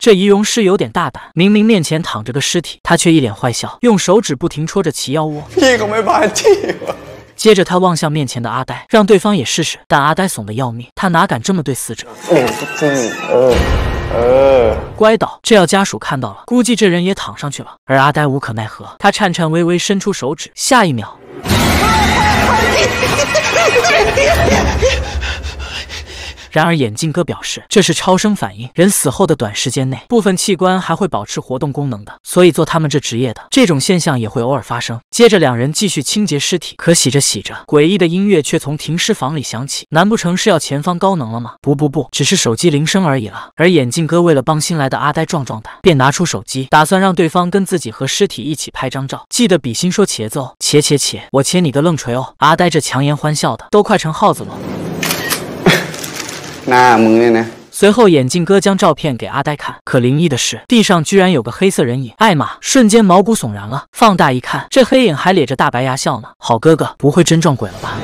这仪容师有点大胆，明明面前躺着个尸体，他却一脸坏笑，用手指不停戳着其腰窝。屁股没扒屁接着他望向面前的阿呆，让对方也试试。但阿呆怂的要命，他哪敢这么对死者？呃，乖倒，这要家属看到了，估计这人也躺上去了。而阿呆无可奈何，他颤颤巍巍伸出手指，下一秒。然而眼镜哥表示，这是超声反应，人死后的短时间内，部分器官还会保持活动功能的，所以做他们这职业的这种现象也会偶尔发生。接着两人继续清洁尸体，可洗着洗着，诡异的音乐却从停尸房里响起，难不成是要前方高能了吗？不不不，只是手机铃声而已了。而眼镜哥为了帮新来的阿呆壮壮胆，便拿出手机，打算让对方跟自己和尸体一起拍张照，记得比心说节奏，且切切，我切你个愣锤哦！阿呆这强颜欢笑的都快成耗子了。随后，眼镜哥将照片给阿呆看。可灵异的是，地上居然有个黑色人影，艾玛瞬间毛骨悚然了。放大一看，这黑影还咧着大白牙笑呢。好哥哥，不会真撞鬼了吧？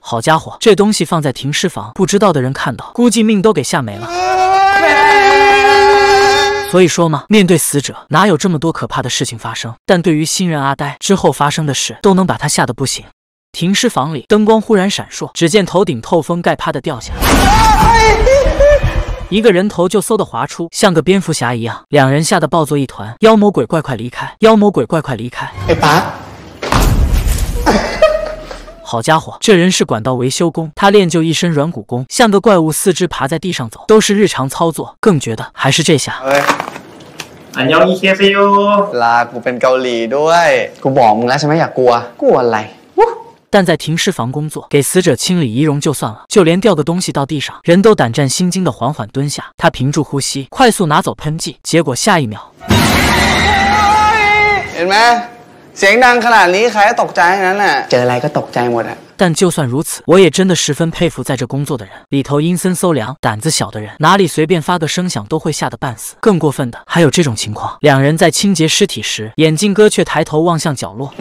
好家伙，这东西放在停尸房，不知道的人看到，估计命都给吓没了。所以说嘛，面对死者，哪有这么多可怕的事情发生？但对于新人阿呆，之后发生的事都能把他吓得不行。停尸房里灯光忽然闪烁，只见头顶透风盖啪的掉下，一个人头就嗖的滑出，像个蝙蝠侠一样。两人吓得抱作一团：“妖魔鬼怪快离开！妖魔鬼怪快离开！”哎好家伙，这人是管道维修工，他练就一身软骨功，像个怪物，四肢爬在地上走都是日常操作。更觉得还是这下。哎，什么呀？啊。来。但在停尸房工作，给死者清理仪容就算了，就连掉个东西到地上，人都胆战心惊的缓缓蹲下。他屏住呼吸，快速拿走喷剂，结果下一秒。见没？但就算如此，我也真的十分佩服在这工作的人。里头阴森嗖凉，胆子小的人哪里随便发个声响都会吓得半死。更过分的还有这种情况：两人在清洁尸体时，眼镜哥却抬头望向角落。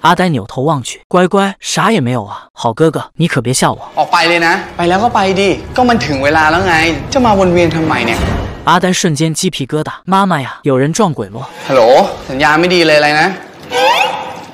阿呆扭头望去，乖乖，啥也没有啊！好哥哥，你可别吓我。阿呆扭头望去，乖乖，啥也没有啊！好哥哥，你可别吓我。阿呆瞬间鸡皮疙瘩，妈妈呀！有人撞鬼了。Hello，信号没地来来呢。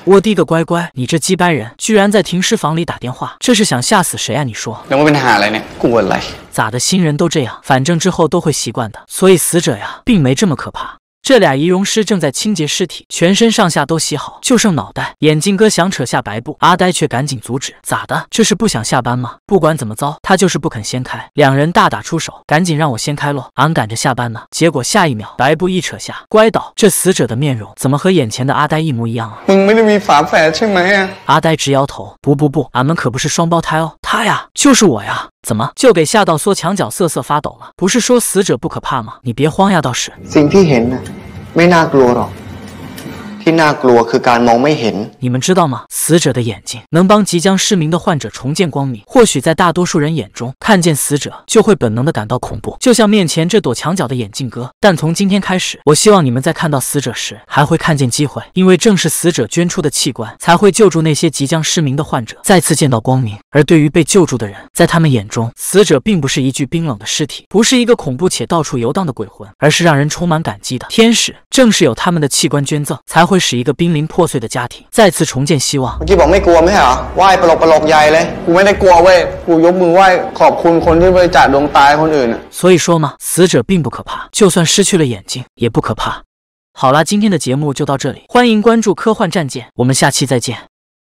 我滴个乖乖，你这鸡掰人，居然在停尸房里打电话，这是想吓死谁啊？你说。那我给你喊来呢，过来。咋的？新人都这样，反正之后都会习惯的。所以死者呀，并没这么可怕。这俩仪容师正在清洁尸体，全身上下都洗好，就剩脑袋。眼镜哥想扯下白布，阿呆却赶紧阻止。咋的？这是不想下班吗？不管怎么着，他就是不肯掀开。两人大打出手，赶紧让我掀开喽，俺赶着下班呢。结果下一秒，白布一扯下，乖倒，这死者的面容怎么和眼前的阿呆一模一样啊？阿呆直摇头，不不不，俺们可不是双胞胎哦。他呀，就是我呀，怎么就给吓到缩墙角瑟瑟发抖了？不是说死者不可怕吗？你别慌呀，道士。你们知道吗？死者的眼睛能帮即将失明的患者重见光明。或许在大多数人眼中，看见死者就会本能地感到恐怖，就像面前这躲墙角的眼镜哥。但从今天开始，我希望你们在看到死者时，还会看见机会，因为正是死者捐出的器官，才会救助那些即将失明的患者再次见到光明。而对于被救助的人，在他们眼中，死者并不是一具冰冷的尸体，不是一个恐怖且到处游荡的鬼魂，而是让人充满感激的天使。正是有他们的器官捐赠，才会。使一个濒临破碎的家庭再次重建希望。所以说嘛，死者并不可我没怕，就我，失去了眼睛也不可怕。好我，今天的节目就到这里，欢迎关注科幻战舰，我，们下期再见。我，